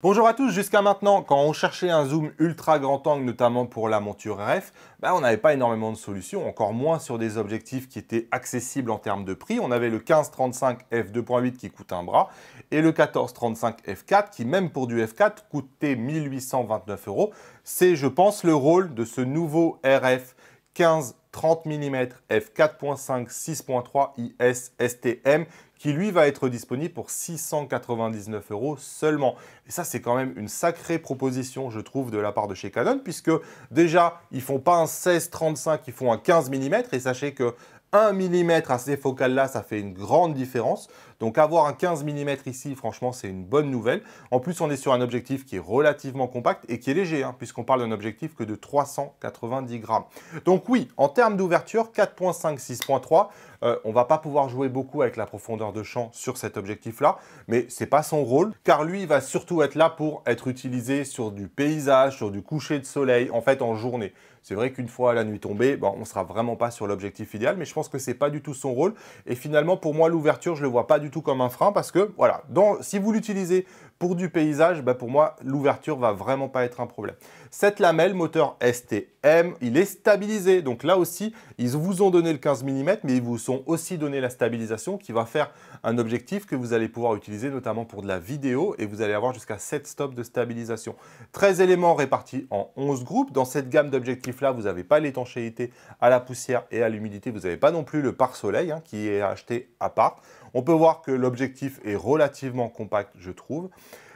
Bonjour à tous, jusqu'à maintenant, quand on cherchait un zoom ultra grand angle, notamment pour la monture RF, ben, on n'avait pas énormément de solutions, encore moins sur des objectifs qui étaient accessibles en termes de prix. On avait le 15-35 f2.8 qui coûte un bras et le 14-35 f4 qui, même pour du f4, coûtait 1829 euros. C'est, je pense, le rôle de ce nouveau RF 15 30 mm f4.5 6.3 IS STM qui lui va être disponible pour 699 euros seulement. Et ça, c'est quand même une sacrée proposition, je trouve, de la part de chez Canon, puisque déjà, ils font pas un 16-35, ils font un 15 mm, et sachez que 1 mm à ces focales-là, ça fait une grande différence. Donc avoir un 15 mm ici, franchement, c'est une bonne nouvelle. En plus, on est sur un objectif qui est relativement compact et qui est léger, hein, puisqu'on parle d'un objectif que de 390 grammes. Donc oui, en termes d'ouverture, 4.5, 6.3, on on va pas pouvoir jouer beaucoup avec la profondeur de champ sur cet objectif-là, mais ce n'est pas son rôle, car lui, il va surtout être là pour être utilisé sur du paysage, sur du coucher de soleil, en fait en journée. C'est vrai qu'une fois la nuit tombée, on on sera vraiment pas sur l'objectif idéal, mais je pense que ce n'est pas du tout son rôle. Et finalement, pour moi, l'ouverture, je ne le vois pas du tout comme un frein parce que, voilà, dans, si vous l'utilisez pour du paysage, bah, pour moi, l'ouverture va vraiment pas être un problème. Cette lamelle moteur STM, il est stabilisé. Donc là aussi, ils vous ont donné le 15 mm, mais ils vous ont aussi donné la stabilisation qui va faire un objectif que vous allez pouvoir utiliser notamment pour de la vidéo et vous allez avoir jusqu'à 7 stops de stabilisation. 13 éléments répartis en 11 groupes. Dans cette gamme d'objectifs-là, vous n'avez pas l'étanchéité à la poussière et à l'humidité. Vous n'avez pas non plus le pare-soleil hein, qui est acheté à part. On peut voir que l'objectif est relativement compact, je trouve.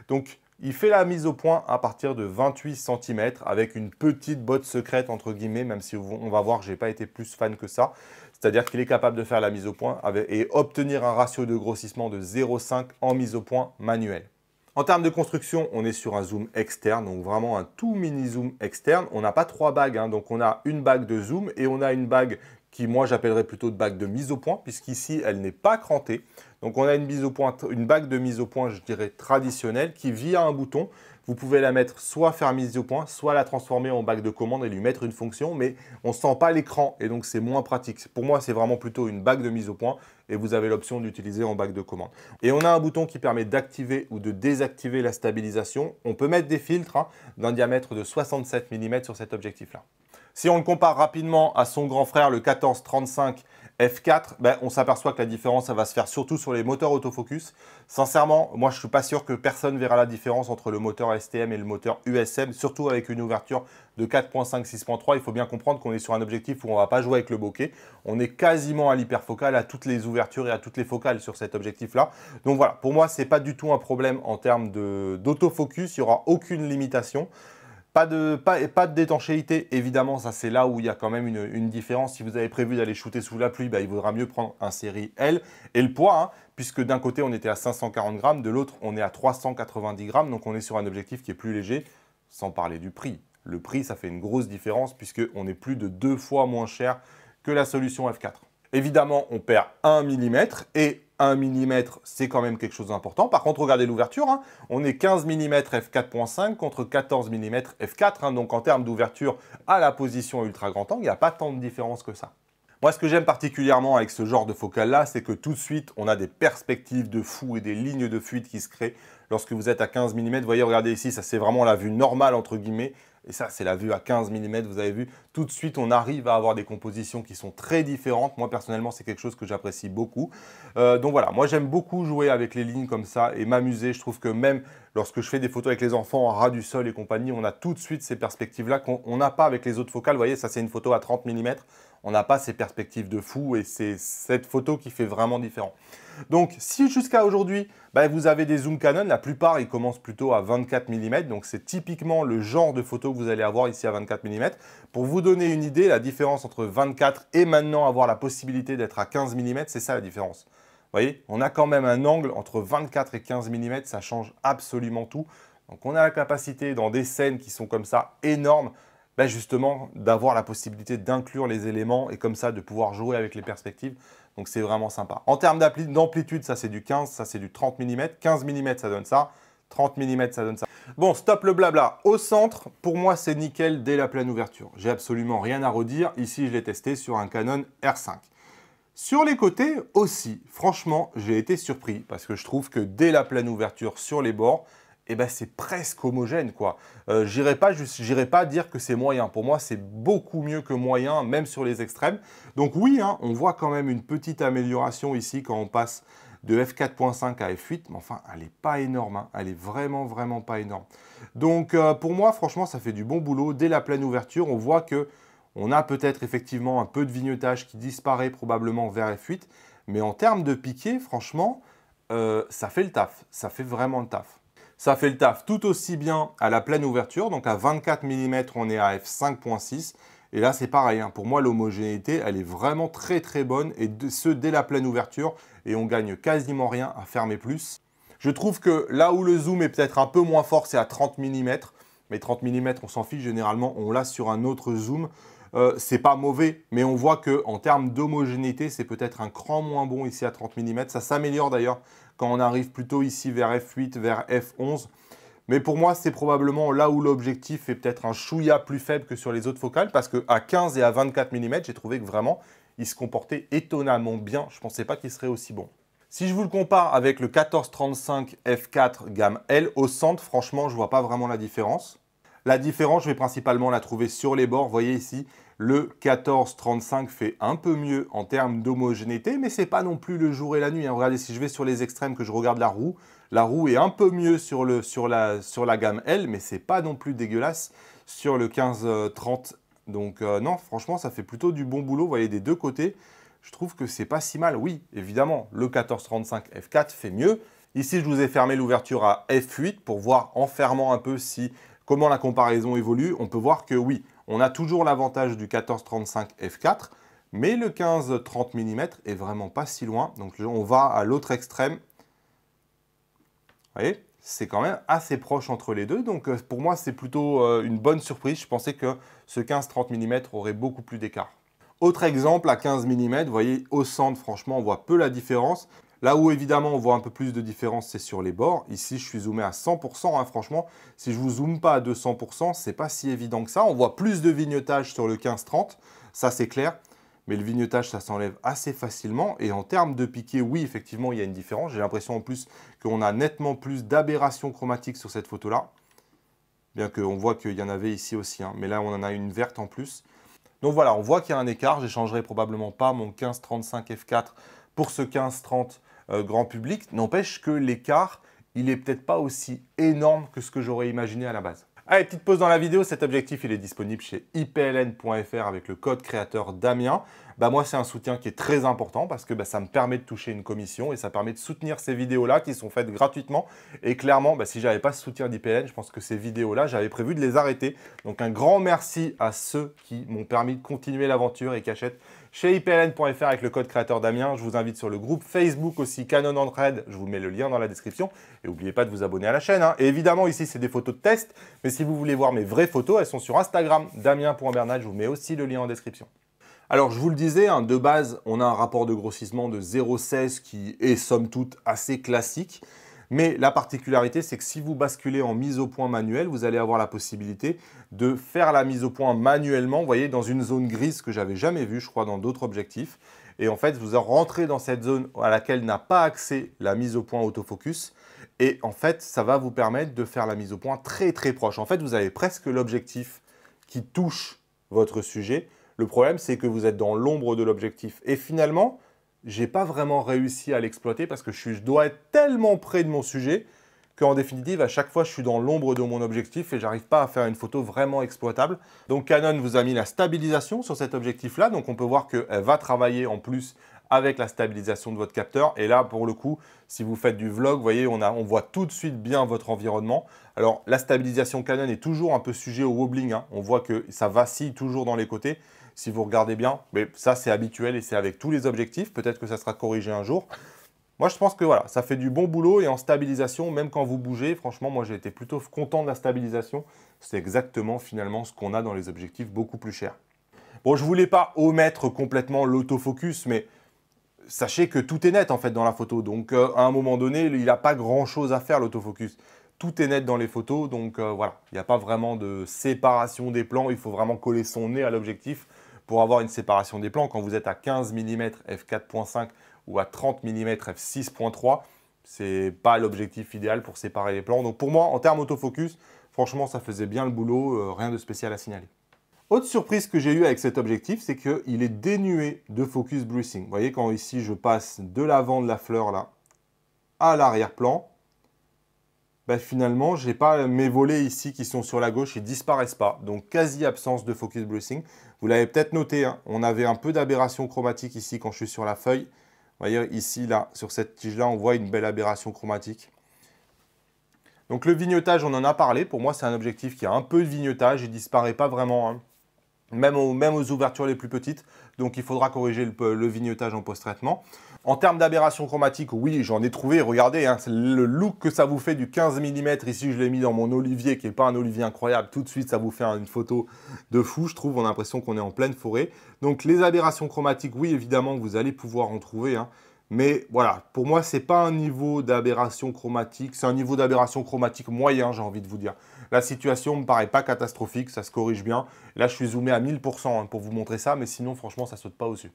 Donc, il fait la mise au point à partir de 28 cm avec une petite botte secrète entre guillemets, même si on va voir que n'ai pas été plus fan que ça. C'est-à-dire qu'il est capable de faire la mise au point et obtenir un ratio de grossissement de 0,5 en mise au point manuelle. En termes de construction, on est sur un zoom externe, donc vraiment un tout mini zoom externe. On n'a pas trois bagues, hein, donc on a une bague de zoom et on a une bague qui moi j'appellerais plutôt de bague de mise au point, puisqu'ici elle n'est pas crantée. Donc on a une, mise au une bague de mise au point, je dirais traditionnelle, qui via un bouton, vous pouvez la mettre soit faire mise au point, soit la transformer en bague de commande et lui mettre une fonction, mais on ne sent pas l'écran et donc c'est moins pratique. Pour moi, c'est vraiment plutôt une bague de mise au point et vous avez l'option d'utiliser en bague de commande. Et on a un bouton qui permet d'activer ou de désactiver la stabilisation. On peut mettre des filtres hein, d'un diamètre de 67 mm sur cet objectif-là. Si on le compare rapidement à son grand frère, le 1435 F4, ben, on s'aperçoit que la différence, ça va se faire surtout sur les moteurs autofocus. Sincèrement, moi, je ne suis pas sûr que personne verra la différence entre le moteur STM et le moteur USM, surtout avec une ouverture de 4.5, 6.3. Il faut bien comprendre qu'on est sur un objectif où on ne va pas jouer avec le bokeh. On est quasiment à l'hyperfocal, à toutes les ouvertures et à toutes les focales sur cet objectif-là. Donc voilà, pour moi, ce n'est pas du tout un problème en termes d'autofocus. Il n'y aura aucune limitation. Pas de, pas, pas d'étanchéité, évidemment, ça c'est là où il y a quand même une, différence. Si vous avez prévu d'aller shooter sous la pluie, bah, il vaudra mieux prendre un série L. Et le poids, hein, puisque d'un côté on était à 540 grammes, de l'autre on est à 390 grammes, donc on est sur un objectif qui est plus léger, sans parler du prix. Le prix, ça fait une grosse différence, puisqu'on est plus de deux fois moins cher que la solution F4. Évidemment, on perd 1 mm et 1 mm, c'est quand même quelque chose d'important. Par contre, regardez l'ouverture, hein. on est 15 mm f4.5 contre 14 mm f4, donc en termes d'ouverture à la position ultra grand angle, il n'y a pas tant de différence que ça. Moi, ce que j'aime particulièrement avec ce genre de focale-là, c'est que tout de suite, on a des perspectives de fou et des lignes de fuite qui se créent lorsque vous êtes à 15 mm. Vous voyez, regardez ici, ça c'est vraiment la vue normale, entre guillemets. Et ça, c'est la vue à 15 mm, vous avez vu. Tout de suite, on arrive à avoir des compositions qui sont très différentes. Moi, personnellement, c'est quelque chose que j'apprécie beaucoup. Euh, donc voilà, moi, j'aime beaucoup jouer avec les lignes comme ça et m'amuser. Je trouve que même lorsque je fais des photos avec les enfants en ras du sol et compagnie, on a tout de suite ces perspectives-là qu'on n'a pas avec les autres focales. Vous voyez, ça, c'est une photo à 30 mm on n'a pas ces perspectives de fou et c'est cette photo qui fait vraiment différent. Donc si jusqu'à aujourd'hui, bah, vous avez des zooms Canon, la plupart ils commencent plutôt à 24 mm, donc c'est typiquement le genre de photo que vous allez avoir ici à 24 mm. Pour vous donner une idée, la différence entre 24 et maintenant avoir la possibilité d'être à 15 mm, c'est ça la différence. Vous voyez, on a quand même un angle entre 24 et 15 mm, ça change absolument tout. Donc on a la capacité dans des scènes qui sont comme ça énormes bah, justement d'avoir la possibilité d'inclure les éléments et comme ça de pouvoir jouer avec les perspectives. Donc c'est vraiment sympa. En termes d'amplitude, ça c'est du 15, ça c'est du 30 mm. 15 mm ça donne ça. 30 mm ça donne ça. Bon, stop le blabla. Au centre, pour moi c'est nickel dès la pleine ouverture. J'ai absolument rien à redire. Ici je l'ai testé sur un Canon R5. Sur les côtés aussi, franchement, j'ai été surpris parce que je trouve que dès la pleine ouverture sur les bords, eh ben c'est presque homogène quoi. Euh, j'irai pas pas dire que c'est moyen. Pour moi, c'est beaucoup mieux que moyen, même sur les extrêmes. Donc oui, hein, on voit quand même une petite amélioration ici quand on passe de f4.5 à f8, mais enfin, elle n'est pas énorme, hein. elle est vraiment, vraiment pas énorme. Donc euh, pour moi, franchement, ça fait du bon boulot. Dès la pleine ouverture, on voit que on a peut-être effectivement un peu de vignotage qui disparaît probablement vers f8, mais en termes de piqué, franchement, euh, ça fait le taf, ça fait vraiment le taf. Ça fait le taf tout aussi bien à la pleine ouverture, donc à 24 mm on est à f5.6 et là, c'est pareil. Hein. Pour moi, l'homogénéité, elle est vraiment très très bonne et ce dès la pleine ouverture. Et on gagne quasiment rien à fermer plus. Je trouve que là où le zoom est peut-être un peu moins fort, c'est à 30 mm. Mais 30 mm, on s'en fiche. Généralement, on l'a sur un autre zoom. Euh, c'est pas mauvais, mais on voit que en termes d'homogénéité, c'est peut-être un cran moins bon ici à 30 mm. Ça s'améliore d'ailleurs quand on arrive plutôt ici vers F8, vers F11. Mais pour moi, c'est probablement là où l'objectif est peut-être un chouïa plus faible que sur les autres focales, parce qu'à 15 et à 24 mm, j'ai trouvé que vraiment, il se comportait étonnamment bien. Je ne pensais pas qu'il serait aussi bon. Si je vous le compare avec le 1435 F4 gamme L au centre, franchement, je ne vois pas vraiment la différence. La différence, je vais principalement la trouver sur les bords. Vous voyez ici, le 1435 fait un peu mieux en termes d'homogénéité, mais c'est pas non plus le jour et la nuit. Hein. Regardez, si je vais sur les extrêmes, que je regarde la roue, la roue est un peu mieux sur, le, sur, la, sur la, gamme L, mais c'est pas non plus dégueulasse sur le 1530. Donc euh, non, franchement, ça fait plutôt du bon boulot. Vous voyez, des deux côtés, je trouve que c'est pas si mal. Oui, évidemment, le 1435 F4 fait mieux. Ici, je vous ai fermé l'ouverture à F8 pour voir en fermant un peu si comment la comparaison évolue, on peut voir que oui, on a toujours l'avantage du 14-35 f4, mais le 15-30 mm est vraiment pas si loin. Donc on va à l'autre extrême. Vous voyez c'est quand même assez proche entre les deux. Donc euh, pour moi, c'est plutôt euh, une bonne surprise. Je pensais que ce 15-30 mm aurait beaucoup plus d'écart. Autre exemple à 15 mm, vous voyez, au centre, franchement, on voit peu la différence. Là où évidemment on voit un peu plus de différence, c'est sur les bords. Ici, je suis zoomé à 100%. Hein, franchement, si je vous zoome pas à 200%, ce n'est pas si évident que ça. On voit plus de vignettage sur le 15-30, ça c'est clair. Mais le vignettage, ça s'enlève assez facilement. Et en termes de piqué, oui, effectivement, il y a une différence. J'ai l'impression en plus qu'on a nettement plus d'aberration chromatique sur cette photo-là. Bien qu'on voit qu'il y en avait ici aussi. Hein. Mais là, on en a une verte en plus. Donc voilà, on voit qu'il y a un écart. n'échangerai probablement pas mon 1535 f4 pour ce 1530 30 euh, grand public. N'empêche que l'écart, il est peut-être pas aussi énorme que ce que j'aurais imaginé à la base. Allez, petite pause dans la vidéo, cet objectif il est disponible chez ipln.fr avec le code créateur Damien. Bah moi c'est un soutien qui est très important parce que bah, ça me permet de toucher une commission et ça permet de soutenir ces vidéos-là qui sont faites gratuitement. Et clairement, bah, si j'avais pas ce soutien d'IPLN, je pense que ces vidéos-là, j'avais prévu de les arrêter. Donc un grand merci à ceux qui m'ont permis de continuer l'aventure et qui achètent chez IPLN.fr avec le code créateur Damien. Je vous invite sur le groupe Facebook aussi, Canon Entraide. Je vous mets le lien dans la description. Et n'oubliez pas de vous abonner à la chaîne. Hein. Et évidemment, ici, c'est des photos de test. Mais si vous voulez voir mes vraies photos, elles sont sur Instagram, DAMIEN.BERNARD, Je vous mets aussi le lien en description. Alors, je vous le disais, hein, de base, on a un rapport de grossissement de 0,16 qui est, somme toute, assez classique. Mais la particularité, c'est que si vous basculez en mise au point manuelle, vous allez avoir la possibilité de faire la mise au point manuellement, vous voyez, dans une zone grise que j'avais jamais vue, je crois, dans d'autres objectifs. Et en fait, vous rentrez dans cette zone à laquelle n'a pas accès la mise au point autofocus. Et en fait, ça va vous permettre de faire la mise au point très très proche. En fait, vous avez presque l'objectif qui touche votre sujet. Le problème, c'est que vous êtes dans l'ombre de l'objectif. Et finalement, j'ai pas vraiment réussi à l'exploiter parce que je dois être tellement près de mon sujet qu'en définitive, à chaque fois, je suis dans l'ombre de mon objectif et j'arrive pas à faire une photo vraiment exploitable. Donc Canon vous a mis la stabilisation sur cet objectif-là, donc on peut voir qu'elle va travailler en plus avec la stabilisation de votre capteur. Et là, pour le coup, si vous faites du vlog, vous voyez, on, a, on voit tout de suite bien votre environnement. Alors, la stabilisation Canon est toujours un peu sujet au wobbling. Hein. On voit que ça vacille toujours dans les côtés si vous regardez bien. Mais ça, c'est habituel et c'est avec tous les objectifs. Peut-être que ça sera corrigé un jour. Moi, je pense que voilà, ça fait du bon boulot et en stabilisation, même quand vous bougez, franchement, moi, j'ai été plutôt content de la stabilisation. C'est exactement finalement ce qu'on a dans les objectifs beaucoup plus chers. Bon, je voulais pas omettre complètement l'autofocus, mais sachez que tout est net en fait dans la photo. Donc, euh, à un moment donné, il n'a pas grand-chose à faire l'autofocus. Tout est net dans les photos, donc euh, voilà, il n'y a pas vraiment de séparation des plans. Il faut vraiment coller son nez à l'objectif pour avoir une séparation des plans. Quand vous êtes à 15 mm f4.5 ou à 30 mm f6.3, c'est pas l'objectif idéal pour séparer les plans. Donc pour moi, en termes autofocus, franchement, ça faisait bien le boulot, euh, rien de spécial à signaler. Autre surprise que j'ai eue avec cet objectif, c'est qu'il est dénué de focus bruising. Vous voyez, quand ici je passe de l'avant de la fleur là à l'arrière-plan, bah, finalement, je n'ai pas mes volets ici qui sont sur la gauche, ils disparaissent pas. Donc, quasi absence de focus bruising. Vous l'avez peut-être noté, hein, on avait un peu d'aberration chromatique ici quand je suis sur la feuille. Vous voyez, ici, là, sur cette tige-là, on voit une belle aberration chromatique. Donc, le vignotage, on en a parlé. Pour moi, c'est un objectif qui a un peu de vignotage. Il ne disparaît pas vraiment, hein. même, aux, ouvertures les plus petites. Donc, il faudra corriger le, le vignotage en post-traitement. En termes d'aberration chromatique, oui, j'en ai trouvé. Regardez, hein, le look que ça vous fait du 15 mm. Ici, je l'ai mis dans mon olivier, qui n'est pas un olivier incroyable. Tout de suite, ça vous fait une photo de fou, je trouve. On a l'impression qu'on est en pleine forêt. Donc, les aberrations chromatiques, oui, évidemment, vous allez pouvoir en trouver. Hein. Mais voilà, pour moi, ce n'est pas un niveau d'aberration chromatique, c'est un niveau d'aberration chromatique moyen, j'ai envie de vous dire. La situation me paraît pas catastrophique, ça se corrige bien. Là, je suis zoomé à 1000% hein, pour vous montrer ça, mais sinon, franchement, ça saute pas au-dessus.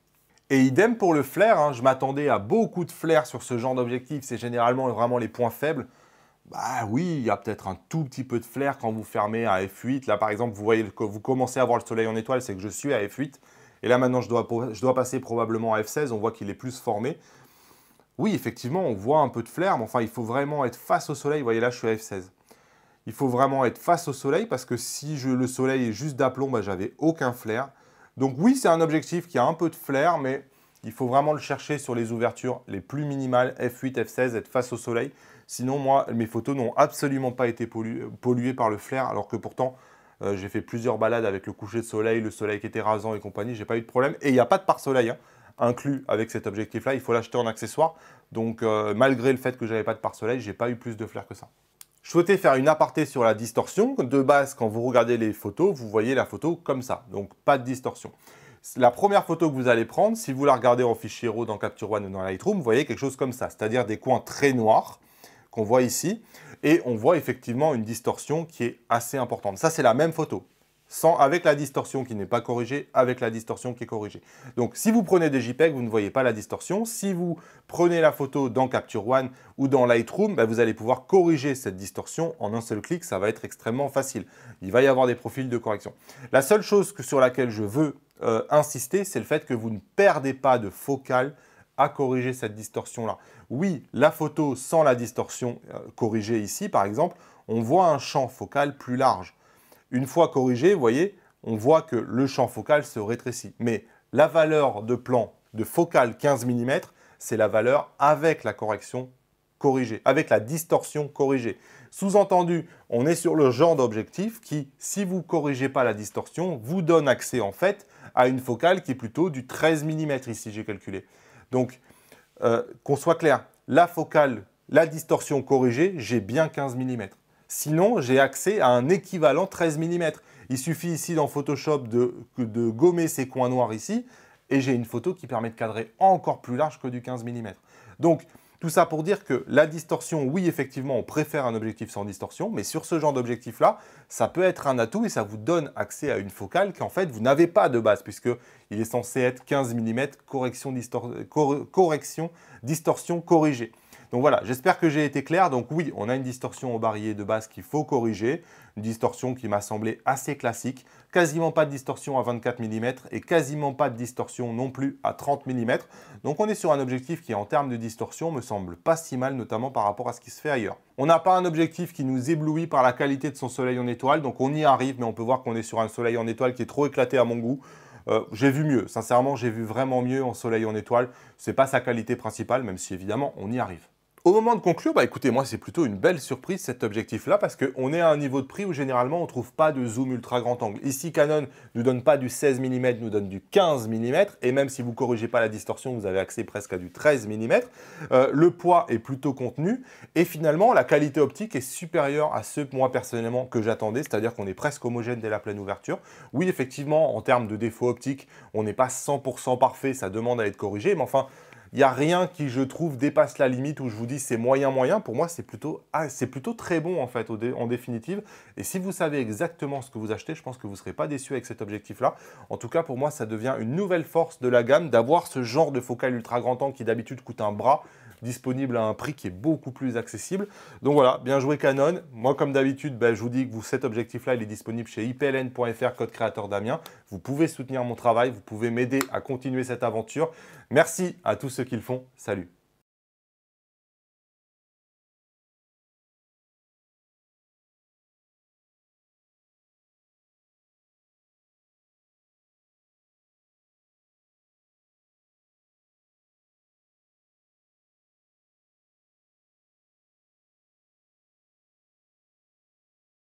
Et idem pour le flair, hein. je m'attendais à beaucoup de flair sur ce genre d'objectif, c'est généralement vraiment les points faibles. Bah oui, il y a peut-être un tout petit peu de flair quand vous fermez à F8. Là par exemple, vous voyez que vous commencez à voir le soleil en étoile, c'est que je suis à F8. Et là maintenant, je dois, passer probablement à F16, on voit qu'il est plus formé. Oui, effectivement, on voit un peu de flair, mais enfin, il faut vraiment être face au soleil. Vous voyez là, je suis à F16. Il faut vraiment être face au soleil parce que si le soleil est juste d'aplomb, bah, j'avais aucun flair. Donc oui, c'est un objectif qui a un peu de flair, mais il faut vraiment le chercher sur les ouvertures les plus minimales, F8, F16, être face au soleil. Sinon, moi, mes photos n'ont absolument pas été polluées par le flair, alors que pourtant, euh, j'ai fait plusieurs balades avec le coucher de soleil, le soleil qui était rasant et compagnie, j'ai pas eu de problème. Et il n'y a pas de pare-soleil hein, inclus avec cet objectif-là, il faut l'acheter en accessoire. Donc, euh, malgré le fait que j'avais pas de pare-soleil, j'ai pas eu plus de flair que ça. Je souhaitais faire une aparté sur la distorsion. De base, quand vous regardez les photos, vous voyez la photo comme ça, donc pas de distorsion. La première photo que vous allez prendre, si vous la regardez en fichier RAW dans Capture One ou dans Lightroom, vous voyez quelque chose comme ça, c'est-à-dire des coins très noirs qu'on voit ici, et on voit effectivement une distorsion qui est assez importante. Ça, c'est la même photo sans, avec la distorsion qui n'est pas corrigée, avec la distorsion qui est corrigée. Donc si vous prenez des JPEG, vous ne voyez pas la distorsion. Si vous prenez la photo dans Capture One ou dans Lightroom, ben, vous allez pouvoir corriger cette distorsion en un seul clic. Ça va être extrêmement facile. Il va y avoir des profils de correction. La seule chose sur laquelle je veux euh, insister, c'est le fait que vous ne perdez pas de focale à corriger cette distorsion-là. Oui, la photo sans la distorsion euh, corrigée ici, par exemple, on voit un champ focal plus large. Une fois corrigé, vous voyez, on voit que le champ focal se rétrécit. Mais la valeur de plan de focal 15 mm, c'est la valeur avec la correction corrigée, avec la distorsion corrigée. Sous-entendu, on est sur le genre d'objectif qui, si vous ne corrigez pas la distorsion, vous donne accès en fait à une focale qui est plutôt du 13 mm ici, j'ai calculé. Donc, euh, qu'on soit clair, la focale, la distorsion corrigée, j'ai bien 15 mm. Sinon, j'ai accès à un équivalent 13 mm. Il suffit ici dans Photoshop de, gommer ces coins noirs ici, et j'ai une photo qui permet de cadrer encore plus large que du 15 mm. Donc, tout ça pour dire que la distorsion, oui, effectivement, on préfère un objectif sans distorsion, mais sur ce genre d'objectif-là, ça peut être un atout et ça vous donne accès à une focale qu'en fait, vous n'avez pas de base, puisqu'il est censé être 15 mm, correction distorsion corrigée. Donc voilà, j'espère que j'ai été clair. Donc oui, on a une distorsion au barillet de base qu'il faut corriger, une distorsion qui m'a semblé assez classique, quasiment pas de distorsion à 24 mm et quasiment pas de distorsion non plus à 30 mm. Donc on est sur un objectif qui en termes de distorsion me semble pas si mal, notamment par rapport à ce qui se fait ailleurs. On n'a pas un objectif qui nous éblouit par la qualité de son soleil en étoile, donc on y arrive, mais on peut voir qu'on est sur un soleil en étoile qui est trop éclaté à mon goût. Euh, j'ai vu mieux, sincèrement, j'ai vu vraiment mieux en soleil en étoile. Ce n'est pas sa qualité principale, même si évidemment on y arrive. Au moment de conclure, bah écoutez, moi c'est plutôt une belle surprise cet objectif-là parce qu'on est à un niveau de prix où généralement on ne trouve pas de zoom ultra grand angle. Ici, Canon nous donne pas du 16 mm, nous donne du 15 mm et même si vous corrigez pas la distorsion, vous avez accès presque à du 13 mm. Euh, le poids est plutôt contenu et finalement la qualité optique est supérieure à ce moi personnellement que j'attendais, c'est-à-dire qu'on est presque homogène dès la pleine ouverture. Oui, effectivement, en termes de défauts optiques, on n'est pas 100% parfait, ça demande à être corrigé, mais enfin il n'y a rien qui, je trouve, dépasse la limite où je vous dis c'est moyen, moyen. Pour moi, c'est plutôt, ah, plutôt très bon en fait, en définitive. Et si vous savez exactement ce que vous achetez, je pense que vous ne serez pas déçu avec cet objectif-là. En tout cas, pour moi, ça devient une nouvelle force de la gamme d'avoir ce genre de focal ultra grand angle qui d'habitude coûte un bras disponible à un prix qui est beaucoup plus accessible. Donc voilà, bien joué Canon. Moi, comme d'habitude, ben, je vous dis que vous, cet objectif-là, il est disponible chez ipln.fr, code créateur Damien. Vous pouvez soutenir mon travail, vous pouvez m'aider à continuer cette aventure. Merci à tous ceux qui le font. Salut